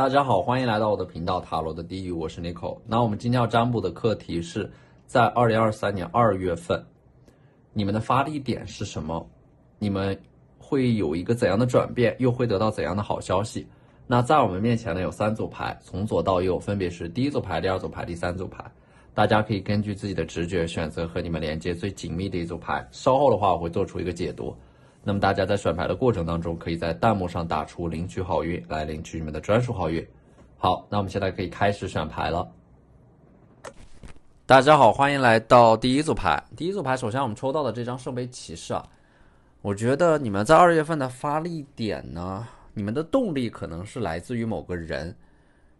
大家好，欢迎来到我的频道塔罗的地狱，我是 n i c o 那我们今天要占卜的课题是，在二零二三年二月份，你们的发力点是什么？你们会有一个怎样的转变？又会得到怎样的好消息？那在我们面前呢有三组牌，从左到右分别是第一组牌、第二组牌、第三组牌。大家可以根据自己的直觉选择和你们连接最紧密的一组牌。稍后的话，我会做出一个解读。那么大家在选牌的过程当中，可以在弹幕上打出“领取好运”来领取你们的专属好运。好，那我们现在可以开始选牌了。大家好，欢迎来到第一组牌。第一组牌，首先我们抽到的这张圣杯骑士啊，我觉得你们在二月份的发力点呢，你们的动力可能是来自于某个人，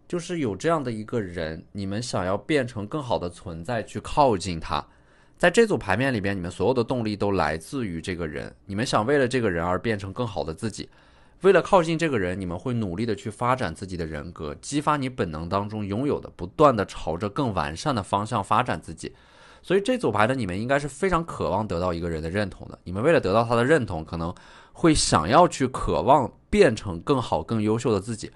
就是有这样的一个人，你们想要变成更好的存在去靠近他。在这组牌面里边，你们所有的动力都来自于这个人。你们想为了这个人而变成更好的自己，为了靠近这个人，你们会努力的去发展自己的人格，激发你本能当中拥有的，不断的朝着更完善的方向发展自己。所以这组牌的你们应该是非常渴望得到一个人的认同的。你们为了得到他的认同，可能会想要去渴望变成更好、更优秀的自己。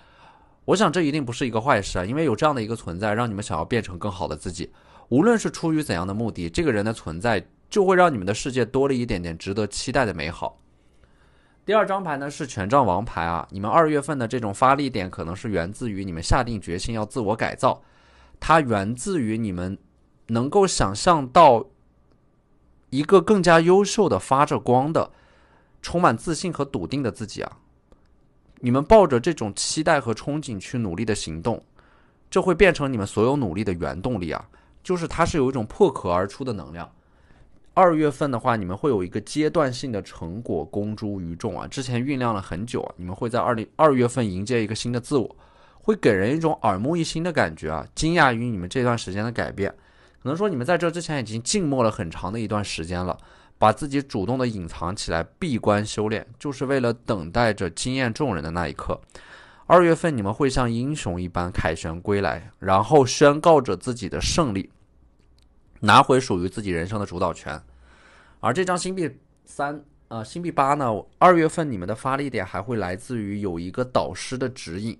我想这一定不是一个坏事，啊，因为有这样的一个存在，让你们想要变成更好的自己。无论是出于怎样的目的，这个人的存在就会让你们的世界多了一点点值得期待的美好。第二张牌呢是权杖王牌啊，你们二月份的这种发力点可能是源自于你们下定决心要自我改造，它源自于你们能够想象到一个更加优秀的、发着光的、充满自信和笃定的自己啊。你们抱着这种期待和憧憬去努力的行动，这会变成你们所有努力的原动力啊。就是它是有一种破壳而出的能量。二月份的话，你们会有一个阶段性的成果公诸于众啊。之前酝酿了很久，你们会在二零二月份迎接一个新的自我，会给人一种耳目一新的感觉啊！惊讶于你们这段时间的改变，可能说你们在这之前已经静默了很长的一段时间了，把自己主动的隐藏起来，闭关修炼，就是为了等待着惊艳众人的那一刻。二月份你们会像英雄一般凯旋归来，然后宣告着自己的胜利，拿回属于自己人生的主导权。而这张星币三啊，星币八呢？二月份你们的发力点还会来自于有一个导师的指引。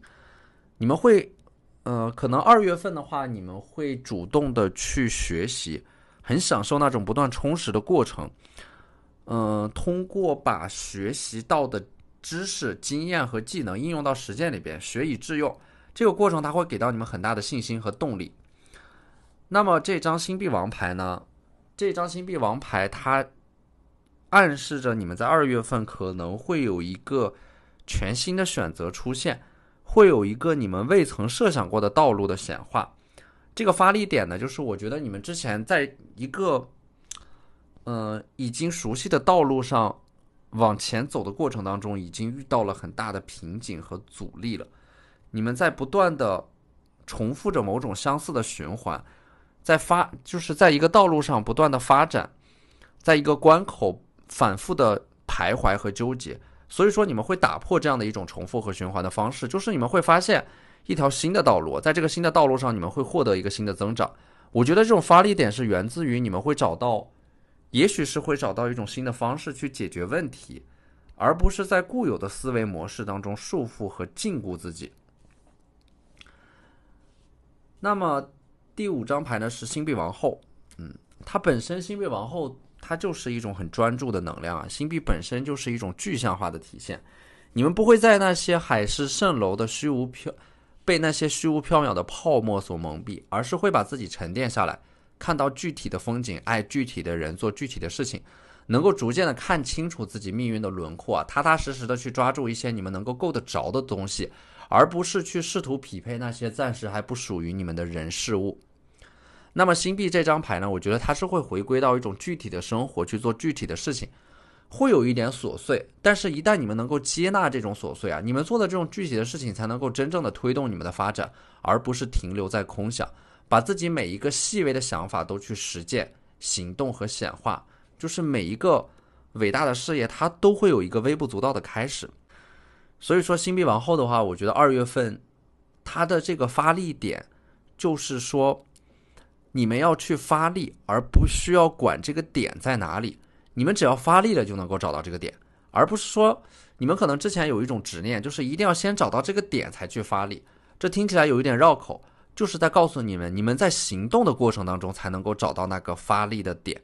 你们会，呃，可能二月份的话，你们会主动的去学习，很享受那种不断充实的过程。嗯，通过把学习到的。知识、经验和技能应用到实践里边，学以致用这个过程，它会给到你们很大的信心和动力。那么这张星币王牌呢？这张星币王牌它暗示着你们在二月份可能会有一个全新的选择出现，会有一个你们未曾设想过的道路的显化。这个发力点呢，就是我觉得你们之前在一个嗯已经熟悉的道路上。往前走的过程当中，已经遇到了很大的瓶颈和阻力了。你们在不断的重复着某种相似的循环，在发就是在一个道路上不断的发展，在一个关口反复的徘徊和纠结。所以说，你们会打破这样的一种重复和循环的方式，就是你们会发现一条新的道路，在这个新的道路上，你们会获得一个新的增长。我觉得这种发力点是源自于你们会找到。也许是会找到一种新的方式去解决问题，而不是在固有的思维模式当中束缚和禁锢自己。那么第五张牌呢？是星币王后。嗯，它本身星币王后，它就是一种很专注的能量啊。星币本身就是一种具象化的体现，你们不会在那些海市蜃楼的虚无飘，被那些虚无缥缈的泡沫所蒙蔽，而是会把自己沉淀下来。看到具体的风景，爱具体的人，做具体的事情，能够逐渐的看清楚自己命运的轮廓啊，踏踏实实的去抓住一些你们能够够得着的东西，而不是去试图匹配那些暂时还不属于你们的人事物。那么星币这张牌呢，我觉得它是会回归到一种具体的生活，去做具体的事情，会有一点琐碎，但是，一旦你们能够接纳这种琐碎啊，你们做的这种具体的事情才能够真正的推动你们的发展，而不是停留在空想。把自己每一个细微的想法都去实践、行动和显化，就是每一个伟大的事业，它都会有一个微不足道的开始。所以说，新币王后的话，我觉得二月份它的这个发力点，就是说你们要去发力，而不需要管这个点在哪里，你们只要发力了就能够找到这个点，而不是说你们可能之前有一种执念，就是一定要先找到这个点才去发力，这听起来有一点绕口。就是在告诉你们，你们在行动的过程当中才能够找到那个发力的点。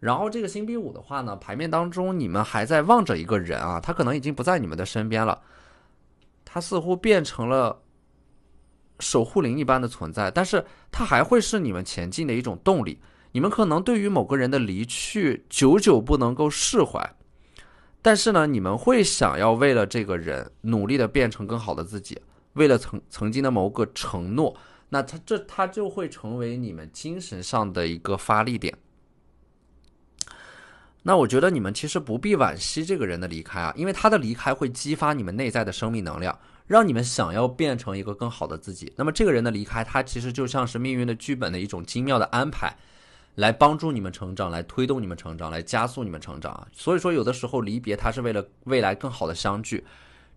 然后这个星币五的话呢，牌面当中你们还在望着一个人啊，他可能已经不在你们的身边了，他似乎变成了守护灵一般的存在，但是他还会是你们前进的一种动力。你们可能对于某个人的离去久久不能够释怀，但是呢，你们会想要为了这个人努力的变成更好的自己。为了曾曾经的某个承诺，那他这他就会成为你们精神上的一个发力点。那我觉得你们其实不必惋惜这个人的离开啊，因为他的离开会激发你们内在的生命能量，让你们想要变成一个更好的自己。那么这个人的离开，他其实就像是命运的剧本的一种精妙的安排，来帮助你们成长，来推动你们成长，来加速你们成长啊。所以说，有的时候离别，它是为了未来更好的相聚。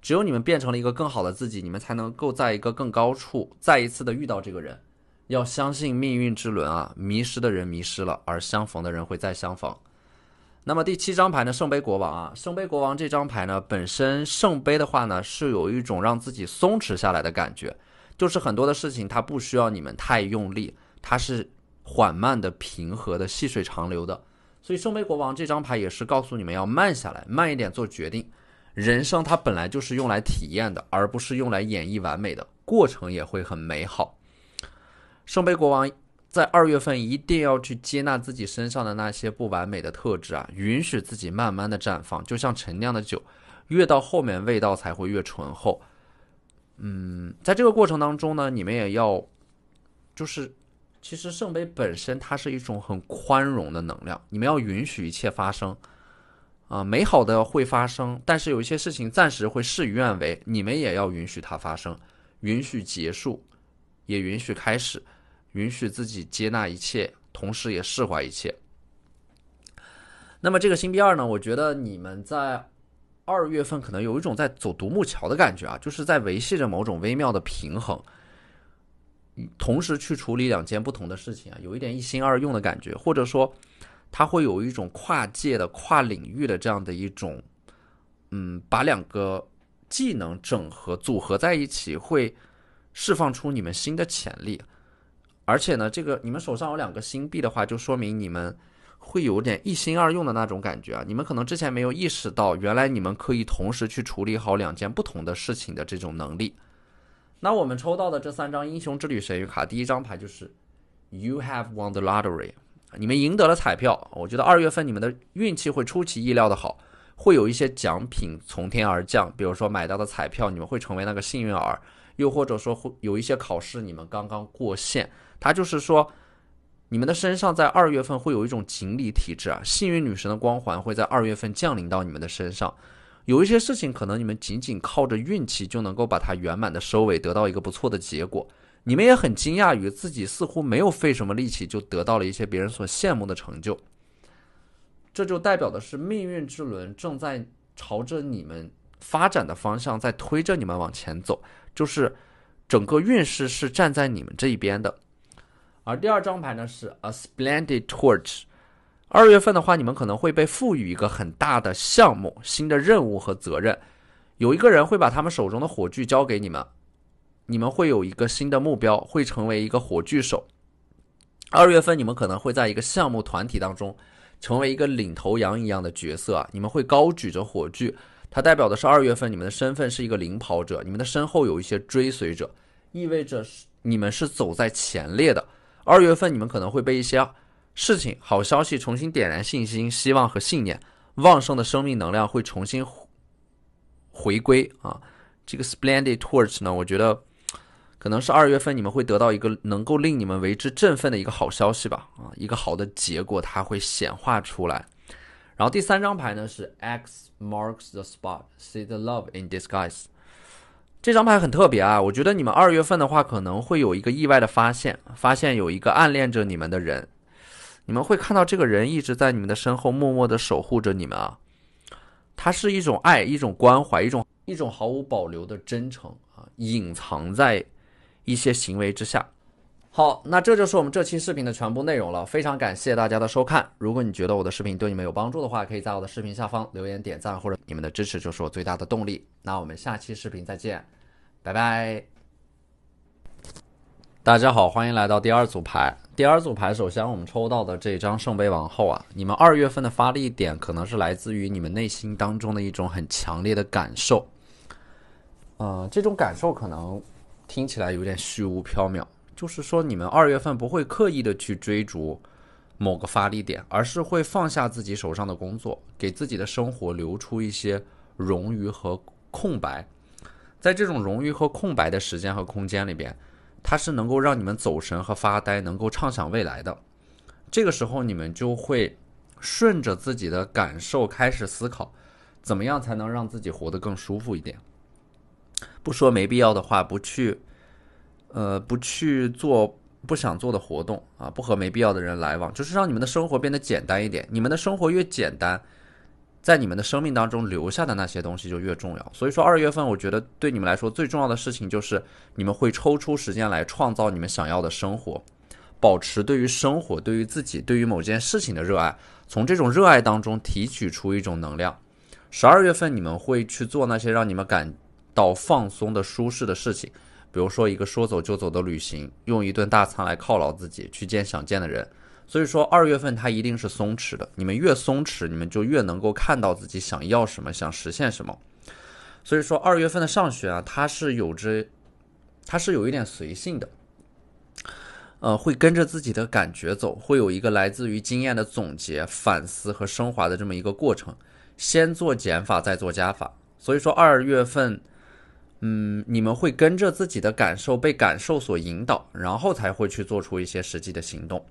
只有你们变成了一个更好的自己，你们才能够在一个更高处再一次的遇到这个人。要相信命运之轮啊，迷失的人迷失了，而相逢的人会再相逢。那么第七张牌呢？圣杯国王啊，圣杯国王这张牌呢，本身圣杯的话呢，是有一种让自己松弛下来的感觉，就是很多的事情它不需要你们太用力，它是缓慢的、平和的、细水长流的。所以圣杯国王这张牌也是告诉你们要慢下来，慢一点做决定。人生它本来就是用来体验的，而不是用来演绎完美的。过程也会很美好。圣杯国王在二月份一定要去接纳自己身上的那些不完美的特质啊，允许自己慢慢的绽放，就像陈酿的酒，越到后面味道才会越醇厚。嗯，在这个过程当中呢，你们也要，就是，其实圣杯本身它是一种很宽容的能量，你们要允许一切发生。啊，美好的会发生，但是有一些事情暂时会事与愿违，你们也要允许它发生，允许结束，也允许开始，允许自己接纳一切，同时也释怀一切。那么这个星币二呢？我觉得你们在二月份可能有一种在走独木桥的感觉啊，就是在维系着某种微妙的平衡，同时去处理两件不同的事情啊，有一点一心二用的感觉，或者说。它会有一种跨界的、跨领域的这样的一种，嗯，把两个技能整合组合在一起，会释放出你们新的潜力。而且呢，这个你们手上有两个星币的话，就说明你们会有点一心二用的那种感觉啊。你们可能之前没有意识到，原来你们可以同时去处理好两件不同的事情的这种能力。那我们抽到的这三张英雄之旅神谕卡，第一张牌就是 You have won the lottery。你们赢得了彩票，我觉得二月份你们的运气会出其意料的好，会有一些奖品从天而降，比如说买到的彩票，你们会成为那个幸运儿，又或者说会有一些考试，你们刚刚过线。他就是说，你们的身上在二月份会有一种锦鲤体质啊，幸运女神的光环会在二月份降临到你们的身上，有一些事情可能你们仅仅靠着运气就能够把它圆满的收尾，得到一个不错的结果。你们也很惊讶于自己似乎没有费什么力气就得到了一些别人所羡慕的成就，这就代表的是命运之轮正在朝着你们发展的方向在推着你们往前走，就是整个运势是站在你们这一边的。而第二张牌呢是 A Splendid Torch，二月份的话，你们可能会被赋予一个很大的项目、新的任务和责任，有一个人会把他们手中的火炬交给你们。你们会有一个新的目标，会成为一个火炬手。二月份你们可能会在一个项目团体当中，成为一个领头羊一样的角色啊！你们会高举着火炬，它代表的是二月份你们的身份是一个领跑者，你们的身后有一些追随者，意味着是你们是走在前列的。二月份你们可能会被一些事情、好消息重新点燃信心、希望和信念，旺盛的生命能量会重新回归啊！这个 Splendid Torch 呢，我觉得。可能是二月份，你们会得到一个能够令你们为之振奋的一个好消息吧，啊，一个好的结果它会显化出来。然后第三张牌呢是 X marks the spot，see the love in disguise。这张牌很特别啊，我觉得你们二月份的话可能会有一个意外的发现，发现有一个暗恋着你们的人，你们会看到这个人一直在你们的身后默默的守护着你们啊，它是一种爱，一种关怀，一种一种毫无保留的真诚啊，隐藏在。一些行为之下，好，那这就是我们这期视频的全部内容了。非常感谢大家的收看。如果你觉得我的视频对你们有帮助的话，可以在我的视频下方留言、点赞或者你们的支持就是我最大的动力。那我们下期视频再见，拜拜。大家好，欢迎来到第二组牌。第二组牌，首先我们抽到的这张圣杯王后啊，你们二月份的发力点可能是来自于你们内心当中的一种很强烈的感受，呃，这种感受可能。听起来有点虚无缥缈，就是说你们二月份不会刻意的去追逐某个发力点，而是会放下自己手上的工作，给自己的生活留出一些冗余和空白。在这种冗余和空白的时间和空间里边，它是能够让你们走神和发呆，能够畅想未来的。这个时候，你们就会顺着自己的感受开始思考，怎么样才能让自己活得更舒服一点。不说没必要的话，不去，呃，不去做不想做的活动啊，不和没必要的人来往，就是让你们的生活变得简单一点。你们的生活越简单，在你们的生命当中留下的那些东西就越重要。所以说，二月份我觉得对你们来说最重要的事情就是，你们会抽出时间来创造你们想要的生活，保持对于生活、对于自己、对于某件事情的热爱，从这种热爱当中提取出一种能量。十二月份你们会去做那些让你们感到放松的、舒适的事情，比如说一个说走就走的旅行，用一顿大餐来犒劳自己，去见想见的人。所以说，二月份它一定是松弛的。你们越松弛，你们就越能够看到自己想要什么，想实现什么。所以说，二月份的上旬啊，它是有着，它是有一点随性的，呃，会跟着自己的感觉走，会有一个来自于经验的总结、反思和升华的这么一个过程。先做减法，再做加法。所以说，二月份。嗯，你们会跟着自己的感受被感受所引导，然后才会去做出一些实际的行动。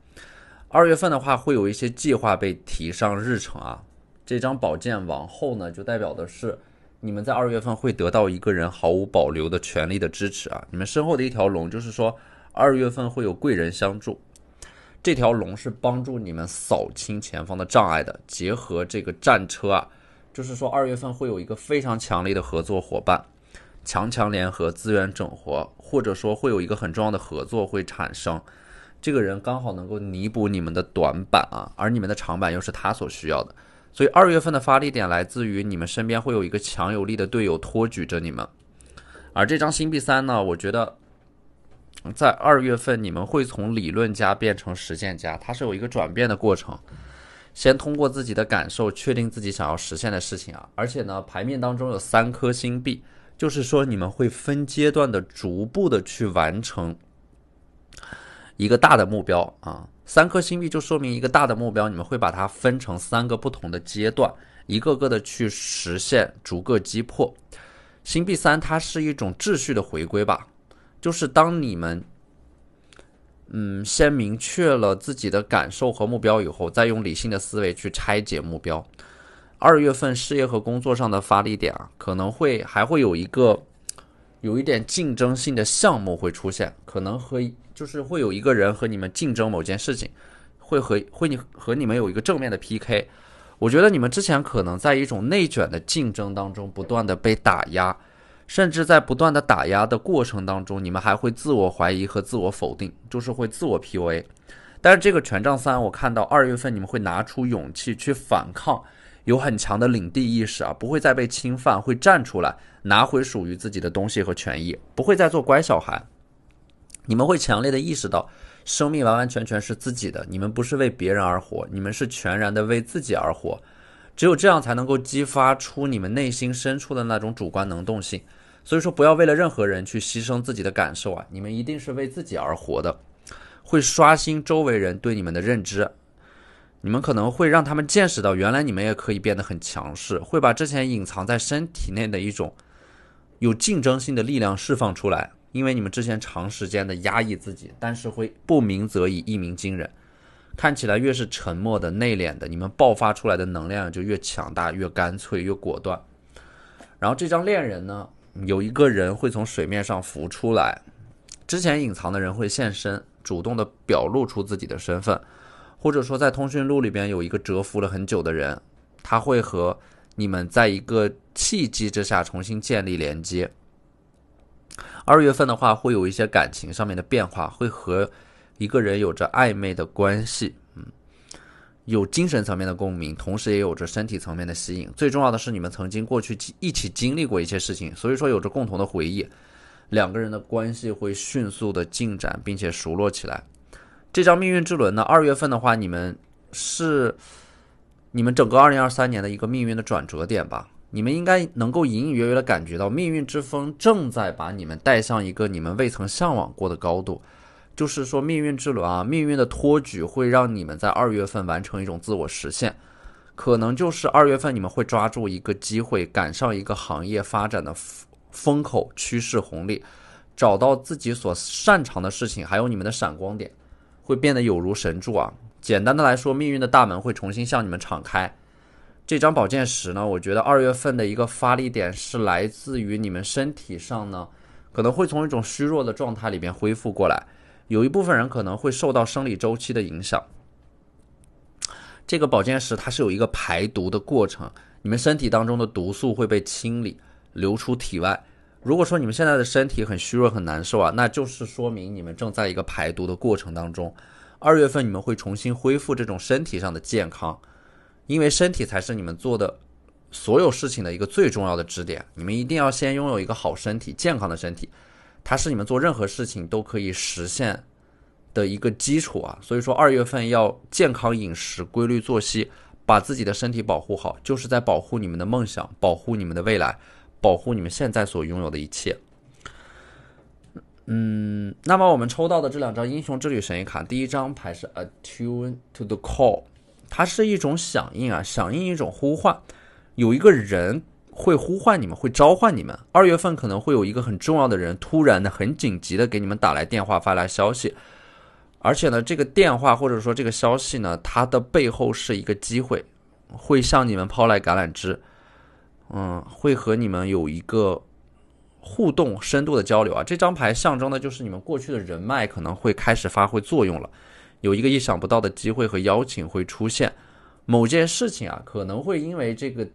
二月份的话，会有一些计划被提上日程啊。这张宝剑往后呢，就代表的是你们在二月份会得到一个人毫无保留的全力的支持啊。你们身后的一条龙，就是说二月份会有贵人相助。这条龙是帮助你们扫清前方的障碍的。结合这个战车啊，就是说二月份会有一个非常强力的合作伙伴。强强联合，资源整合，或者说会有一个很重要的合作会产生。这个人刚好能够弥补你们的短板啊，而你们的长板又是他所需要的。所以二月份的发力点来自于你们身边会有一个强有力的队友托举着你们。而这张星币三呢，我觉得在二月份你们会从理论家变成实践家，它是有一个转变的过程。先通过自己的感受确定自己想要实现的事情啊，而且呢，牌面当中有三颗星币。就是说，你们会分阶段的、逐步的去完成一个大的目标啊。三颗星币就说明一个大的目标，你们会把它分成三个不同的阶段，一个个的去实现，逐个击破。星币三，它是一种秩序的回归吧？就是当你们嗯，先明确了自己的感受和目标以后，再用理性的思维去拆解目标。二月份事业和工作上的发力点啊，可能会还会有一个有一点竞争性的项目会出现，可能和就是会有一个人和你们竞争某件事情，会和会你和你们有一个正面的 PK。我觉得你们之前可能在一种内卷的竞争当中不断的被打压，甚至在不断的打压的过程当中，你们还会自我怀疑和自我否定，就是会自我 PUA。但是这个权杖三，我看到二月份你们会拿出勇气去反抗。有很强的领地意识啊，不会再被侵犯，会站出来拿回属于自己的东西和权益，不会再做乖小孩。你们会强烈的意识到，生命完完全全是自己的，你们不是为别人而活，你们是全然的为自己而活。只有这样才能够激发出你们内心深处的那种主观能动性。所以说，不要为了任何人去牺牲自己的感受啊，你们一定是为自己而活的，会刷新周围人对你们的认知。你们可能会让他们见识到，原来你们也可以变得很强势，会把之前隐藏在身体内的一种有竞争性的力量释放出来。因为你们之前长时间的压抑自己，但是会不鸣则已，一鸣惊人。看起来越是沉默的内敛的，你们爆发出来的能量就越强大，越干脆，越果断。然后这张恋人呢，有一个人会从水面上浮出来，之前隐藏的人会现身，主动的表露出自己的身份。或者说，在通讯录里边有一个蛰伏了很久的人，他会和你们在一个契机之下重新建立连接。二月份的话，会有一些感情上面的变化，会和一个人有着暧昧的关系，嗯，有精神层面的共鸣，同时也有着身体层面的吸引。最重要的是，你们曾经过去一起经历过一些事情，所以说有着共同的回忆，两个人的关系会迅速的进展，并且熟络起来。这张命运之轮呢？二月份的话，你们是你们整个二零二三年的一个命运的转折点吧？你们应该能够隐隐约约的感觉到，命运之风正在把你们带上一个你们未曾向往过的高度。就是说，命运之轮啊，命运的托举会让你们在二月份完成一种自我实现。可能就是二月份，你们会抓住一个机会，赶上一个行业发展的风口趋势红利，找到自己所擅长的事情，还有你们的闪光点。会变得有如神助啊！简单的来说，命运的大门会重新向你们敞开。这张宝剑十呢，我觉得二月份的一个发力点是来自于你们身体上呢，可能会从一种虚弱的状态里边恢复过来。有一部分人可能会受到生理周期的影响。这个宝剑十它是有一个排毒的过程，你们身体当中的毒素会被清理，流出体外。如果说你们现在的身体很虚弱很难受啊，那就是说明你们正在一个排毒的过程当中。二月份你们会重新恢复这种身体上的健康，因为身体才是你们做的所有事情的一个最重要的支点。你们一定要先拥有一个好身体，健康的身体，它是你们做任何事情都可以实现的一个基础啊。所以说，二月份要健康饮食、规律作息，把自己的身体保护好，就是在保护你们的梦想，保护你们的未来。保护你们现在所拥有的一切。嗯，那么我们抽到的这两张英雄之旅神谕卡，第一张牌是 Attune to the Call，它是一种响应啊，响应一种呼唤，有一个人会呼唤你们，会召唤你们。二月份可能会有一个很重要的人，突然的、很紧急的给你们打来电话、发来消息，而且呢，这个电话或者说这个消息呢，它的背后是一个机会，会向你们抛来橄榄枝。嗯，会和你们有一个互动、深度的交流啊。这张牌象征的就是你们过去的人脉可能会开始发挥作用了，有一个意想不到的机会和邀请会出现。某件事情啊，可能会因为这个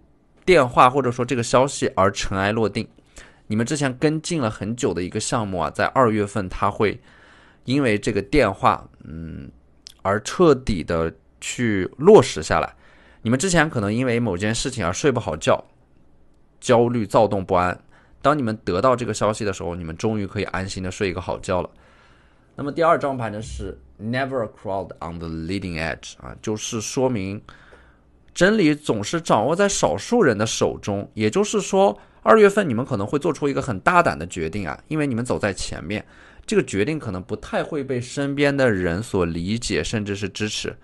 电话或者说这个消息而尘埃落定。你们之前跟进了很久的一个项目啊，在二月份它会因为这个电话，嗯，而彻底的去落实下来。你们之前可能因为某件事情而睡不好觉。焦虑、躁动不安。当你们得到这个消息的时候，你们终于可以安心的睡一个好觉了。那么第二张牌呢？是 Never Crowd on the Leading Edge 啊，就是说明真理总是掌握在少数人的手中。也就是说，二月份你们可能会做出一个很大胆的决定啊，因为你们走在前面，这个决定可能不太会被身边的人所理解，甚至是支持。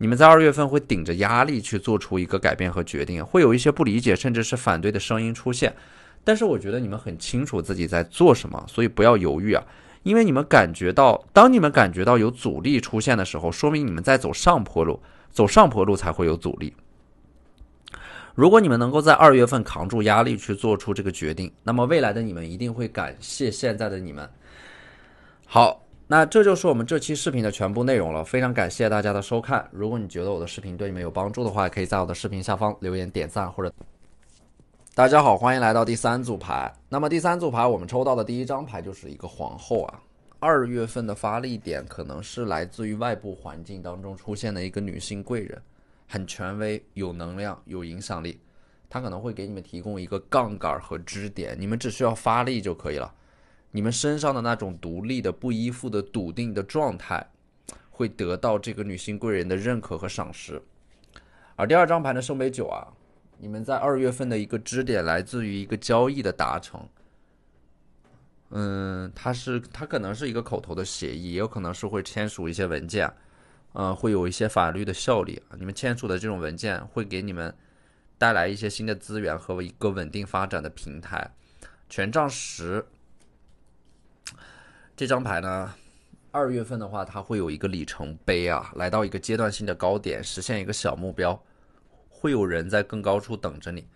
你们在二月份会顶着压力去做出一个改变和决定，会有一些不理解甚至是反对的声音出现，但是我觉得你们很清楚自己在做什么，所以不要犹豫啊，因为你们感觉到，当你们感觉到有阻力出现的时候，说明你们在走上坡路，走上坡路才会有阻力。如果你们能够在二月份扛住压力去做出这个决定，那么未来的你们一定会感谢现在的你们。好。那这就是我们这期视频的全部内容了，非常感谢大家的收看。如果你觉得我的视频对你们有帮助的话，可以在我的视频下方留言点赞或者。大家好，欢迎来到第三组牌。那么第三组牌，我们抽到的第一张牌就是一个皇后啊。二月份的发力点可能是来自于外部环境当中出现的一个女性贵人，很权威，有能量，有影响力，她可能会给你们提供一个杠杆和支点，你们只需要发力就可以了。你们身上的那种独立的、不依附的、笃定的状态，会得到这个女性贵人的认可和赏识。而第二张牌的圣杯九啊，你们在二月份的一个支点来自于一个交易的达成。嗯，它是它可能是一个口头的协议，也有可能是会签署一些文件，呃，会有一些法律的效力啊。你们签署的这种文件会给你们带来一些新的资源和一个稳定发展的平台。权杖十。这张牌呢，二月份的话，它会有一个里程碑啊，来到一个阶段性的高点，实现一个小目标，会有人在更高处等着你。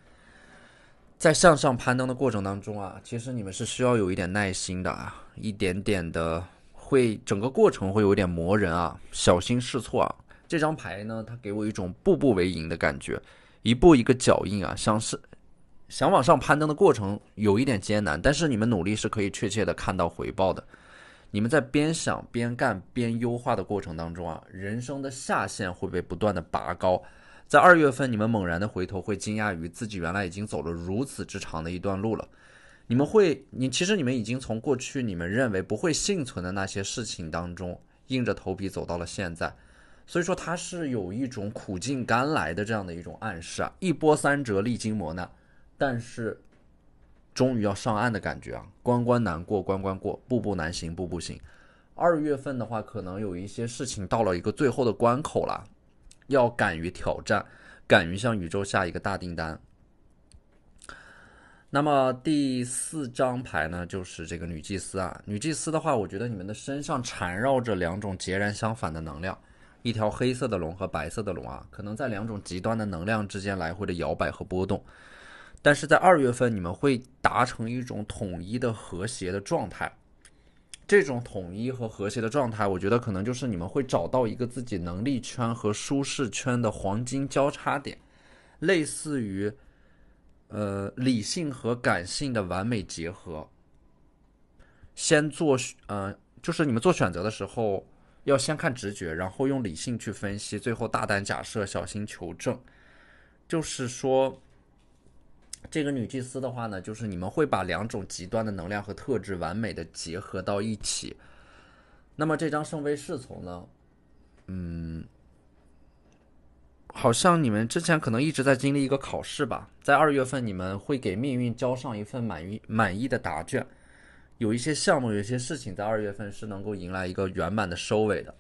在向上攀登的过程当中啊，其实你们是需要有一点耐心的啊，一点点的会，整个过程会有点磨人啊，小心试错啊。这张牌呢，它给我一种步步为营的感觉，一步一个脚印啊。像是想往上攀登的过程有一点艰难，但是你们努力是可以确切的看到回报的。你们在边想边干边优化的过程当中啊，人生的下限会被不断的拔高。在二月份，你们猛然的回头，会惊讶于自己原来已经走了如此之长的一段路了。你们会，你其实你们已经从过去你们认为不会幸存的那些事情当中，硬着头皮走到了现在。所以说它是有一种苦尽甘来的这样的一种暗示啊，一波三折，历经磨难，但是。终于要上岸的感觉啊！关关难过关关过，步步难行步步行。二月份的话，可能有一些事情到了一个最后的关口了，要敢于挑战，敢于向宇宙下一个大订单。那么第四张牌呢，就是这个女祭司啊。女祭司的话，我觉得你们的身上缠绕着两种截然相反的能量，一条黑色的龙和白色的龙啊，可能在两种极端的能量之间来回的摇摆和波动。但是在二月份，你们会达成一种统一的和谐的状态。这种统一和和谐的状态，我觉得可能就是你们会找到一个自己能力圈和舒适圈的黄金交叉点，类似于，呃，理性和感性的完美结合。先做，呃，就是你们做选择的时候，要先看直觉，然后用理性去分析，最后大胆假设，小心求证。就是说。这个女祭司的话呢，就是你们会把两种极端的能量和特质完美的结合到一起。那么这张圣杯侍从呢，嗯，好像你们之前可能一直在经历一个考试吧，在二月份你们会给命运交上一份满意满意的答卷。有一些项目，有一些事情在二月份是能够迎来一个圆满的收尾的。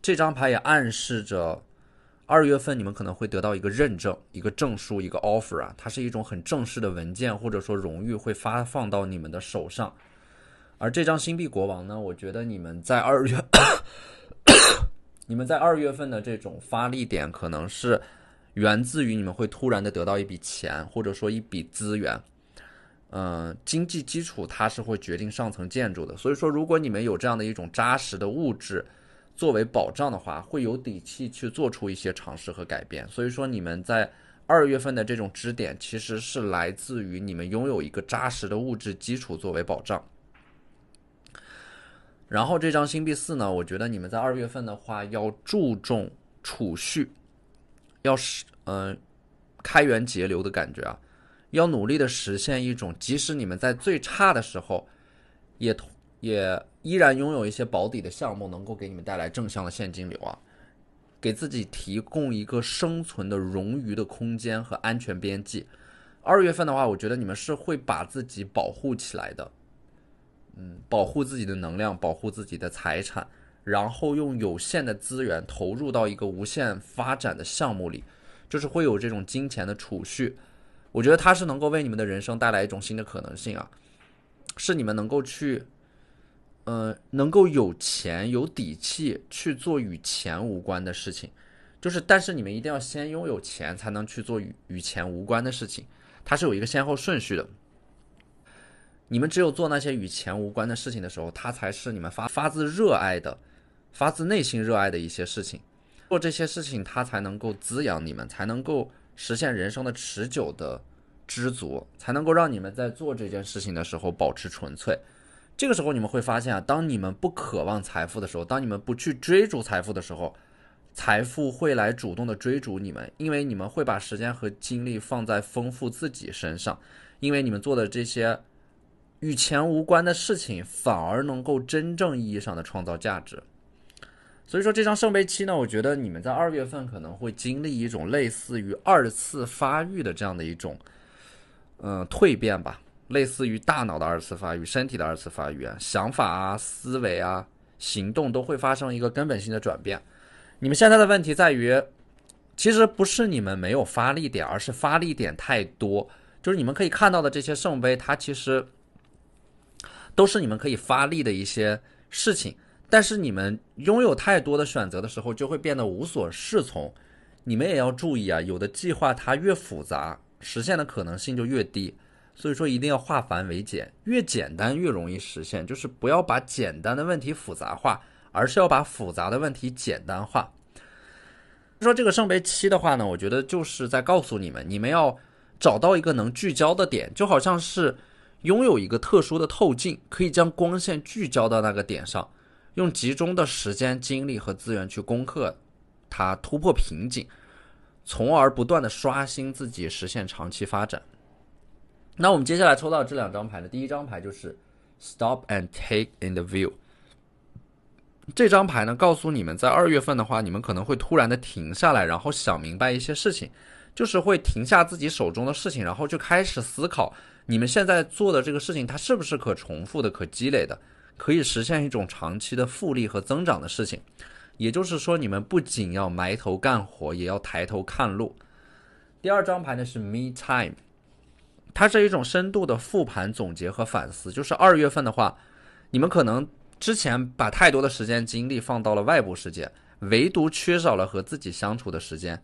这张牌也暗示着。二月份你们可能会得到一个认证、一个证书、一个 offer 啊，它是一种很正式的文件或者说荣誉，会发放到你们的手上。而这张星币国王呢，我觉得你们在二月，你们在二月份的这种发力点，可能是源自于你们会突然的得到一笔钱或者说一笔资源。嗯，经济基础它是会决定上层建筑的，所以说如果你们有这样的一种扎实的物质。作为保障的话，会有底气去做出一些尝试和改变。所以说，你们在二月份的这种支点，其实是来自于你们拥有一个扎实的物质基础作为保障。然后这张星币四呢，我觉得你们在二月份的话，要注重储蓄，要实嗯开源节流的感觉啊，要努力的实现一种，即使你们在最差的时候，也同。也依然拥有一些保底的项目，能够给你们带来正向的现金流啊，给自己提供一个生存的冗余的空间和安全边际。二月份的话，我觉得你们是会把自己保护起来的，嗯，保护自己的能量，保护自己的财产，然后用有限的资源投入到一个无限发展的项目里，就是会有这种金钱的储蓄。我觉得它是能够为你们的人生带来一种新的可能性啊，是你们能够去。呃，能够有钱有底气去做与钱无关的事情，就是，但是你们一定要先拥有钱，才能去做与与钱无关的事情，它是有一个先后顺序的。你们只有做那些与钱无关的事情的时候，它才是你们发发自热爱的，发自内心热爱的一些事情。做这些事情，它才能够滋养你们，才能够实现人生的持久的知足，才能够让你们在做这件事情的时候保持纯粹。这个时候，你们会发现啊，当你们不渴望财富的时候，当你们不去追逐财富的时候，财富会来主动的追逐你们，因为你们会把时间和精力放在丰富自己身上，因为你们做的这些与钱无关的事情，反而能够真正意义上的创造价值。所以说，这张圣杯七呢，我觉得你们在二月份可能会经历一种类似于二次发育的这样的一种，嗯，蜕变吧。类似于大脑的二次发育，身体的二次发育啊，想法啊，思维啊，行动都会发生一个根本性的转变。你们现在的问题在于，其实不是你们没有发力点，而是发力点太多。就是你们可以看到的这些圣杯，它其实都是你们可以发力的一些事情。但是你们拥有太多的选择的时候，就会变得无所适从。你们也要注意啊，有的计划它越复杂，实现的可能性就越低。所以说，一定要化繁为简，越简单越容易实现。就是不要把简单的问题复杂化，而是要把复杂的问题简单化。说这个圣杯七的话呢，我觉得就是在告诉你们，你们要找到一个能聚焦的点，就好像是拥有一个特殊的透镜，可以将光线聚焦到那个点上，用集中的时间、精力和资源去攻克它，突破瓶颈，从而不断的刷新自己，实现长期发展。那我们接下来抽到这两张牌的第一张牌就是 “Stop and Take in the View”。这张牌呢，告诉你们在二月份的话，你们可能会突然的停下来，然后想明白一些事情，就是会停下自己手中的事情，然后就开始思考你们现在做的这个事情，它是不是可重复的、可积累的，可以实现一种长期的复利和增长的事情。也就是说，你们不仅要埋头干活，也要抬头看路。第二张牌呢是 “Me Time”。它是一种深度的复盘、总结和反思。就是二月份的话，你们可能之前把太多的时间精力放到了外部世界，唯独缺少了和自己相处的时间。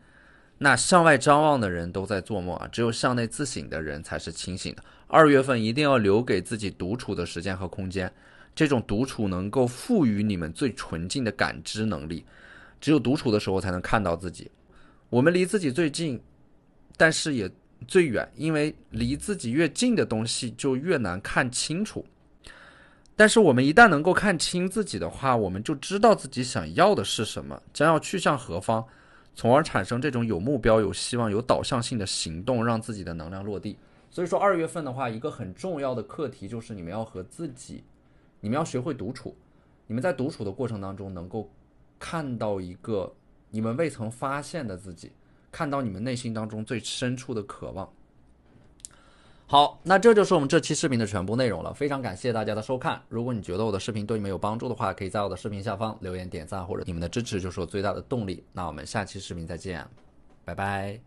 那向外张望的人都在做梦啊，只有向内自省的人才是清醒的。二月份一定要留给自己独处的时间和空间。这种独处能够赋予你们最纯净的感知能力。只有独处的时候才能看到自己。我们离自己最近，但是也。最远，因为离自己越近的东西就越难看清楚。但是我们一旦能够看清自己的话，我们就知道自己想要的是什么，将要去向何方，从而产生这种有目标、有希望、有导向性的行动，让自己的能量落地。所以说，二月份的话，一个很重要的课题就是你们要和自己，你们要学会独处。你们在独处的过程当中，能够看到一个你们未曾发现的自己。看到你们内心当中最深处的渴望。好，那这就是我们这期视频的全部内容了。非常感谢大家的收看。如果你觉得我的视频对你们有帮助的话，可以在我的视频下方留言、点赞或者你们的支持就是我最大的动力。那我们下期视频再见，拜拜。